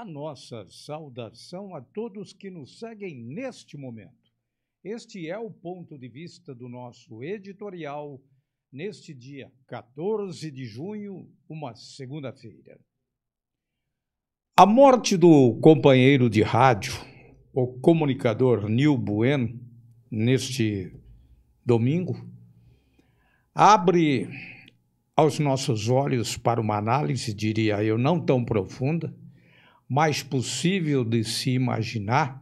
a nossa saudação a todos que nos seguem neste momento. Este é o ponto de vista do nosso editorial neste dia 14 de junho, uma segunda-feira. A morte do companheiro de rádio, o comunicador Nil Bueno, neste domingo, abre aos nossos olhos para uma análise, diria eu, não tão profunda, mais possível de se imaginar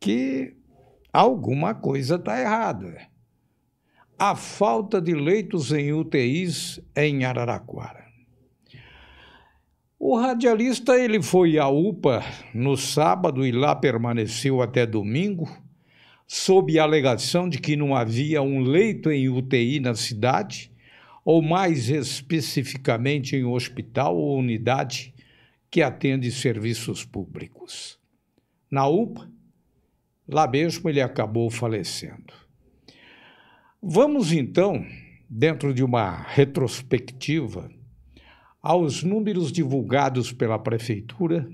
que alguma coisa está errada. A falta de leitos em UTIs em Araraquara. O radialista ele foi à UPA no sábado e lá permaneceu até domingo, sob a alegação de que não havia um leito em UTI na cidade, ou mais especificamente em hospital ou unidade que atende serviços públicos. Na UPA, lá mesmo ele acabou falecendo. Vamos então, dentro de uma retrospectiva, aos números divulgados pela Prefeitura,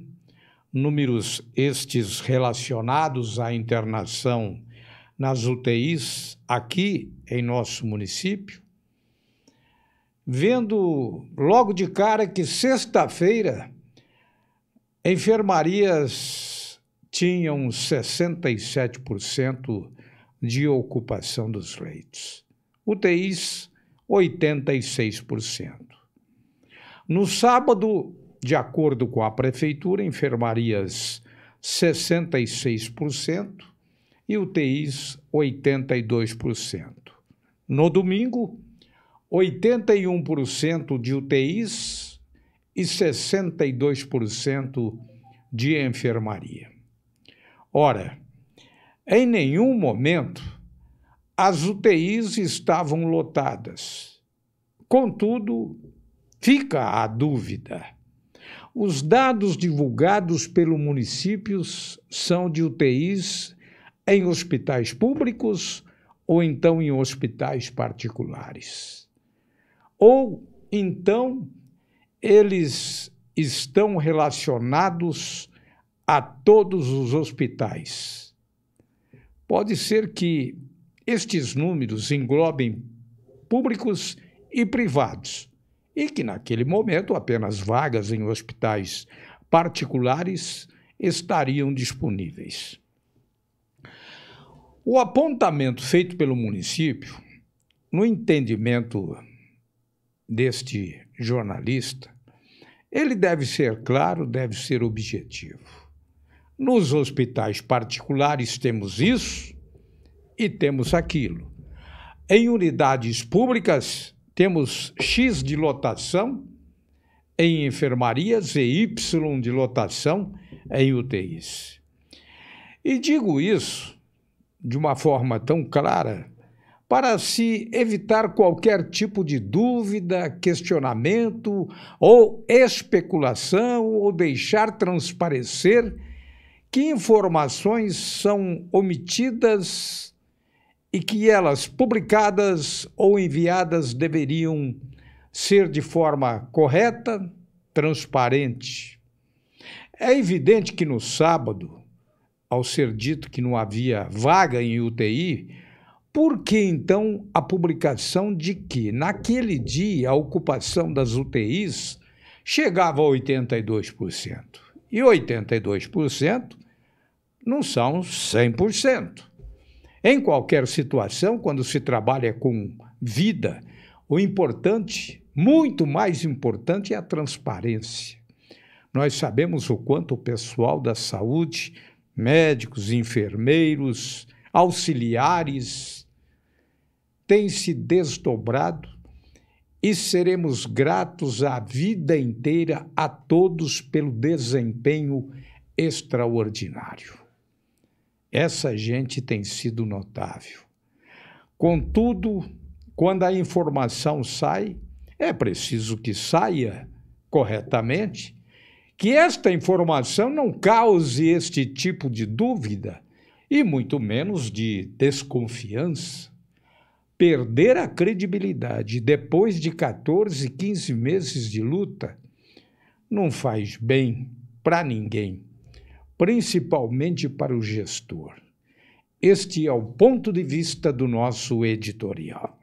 números estes relacionados à internação nas UTIs aqui em nosso município, vendo logo de cara que sexta-feira Enfermarias tinham 67% de ocupação dos leitos, UTIs 86%. No sábado, de acordo com a prefeitura, enfermarias 66% e UTIs 82%. No domingo, 81% de UTIs e 62% de enfermaria. Ora, em nenhum momento as UTIs estavam lotadas. Contudo, fica a dúvida. Os dados divulgados pelo município são de UTIs em hospitais públicos ou então em hospitais particulares. Ou então eles estão relacionados a todos os hospitais. Pode ser que estes números englobem públicos e privados, e que naquele momento apenas vagas em hospitais particulares estariam disponíveis. O apontamento feito pelo município, no entendimento deste jornalista, ele deve ser claro, deve ser objetivo. Nos hospitais particulares temos isso e temos aquilo. Em unidades públicas temos X de lotação, em enfermarias e Y de lotação em UTIs. E digo isso de uma forma tão clara para se evitar qualquer tipo de dúvida, questionamento ou especulação ou deixar transparecer que informações são omitidas e que elas publicadas ou enviadas deveriam ser de forma correta, transparente. É evidente que no sábado, ao ser dito que não havia vaga em UTI, por que então a publicação de que naquele dia a ocupação das UTIs chegava a 82%? E 82% não são 100%. Em qualquer situação, quando se trabalha com vida, o importante, muito mais importante, é a transparência. Nós sabemos o quanto o pessoal da saúde, médicos, enfermeiros, auxiliares, tem se desdobrado e seremos gratos a vida inteira a todos pelo desempenho extraordinário. Essa gente tem sido notável. Contudo, quando a informação sai, é preciso que saia corretamente, que esta informação não cause este tipo de dúvida e muito menos de desconfiança perder a credibilidade depois de 14, 15 meses de luta não faz bem para ninguém, principalmente para o gestor. Este é o ponto de vista do nosso editorial.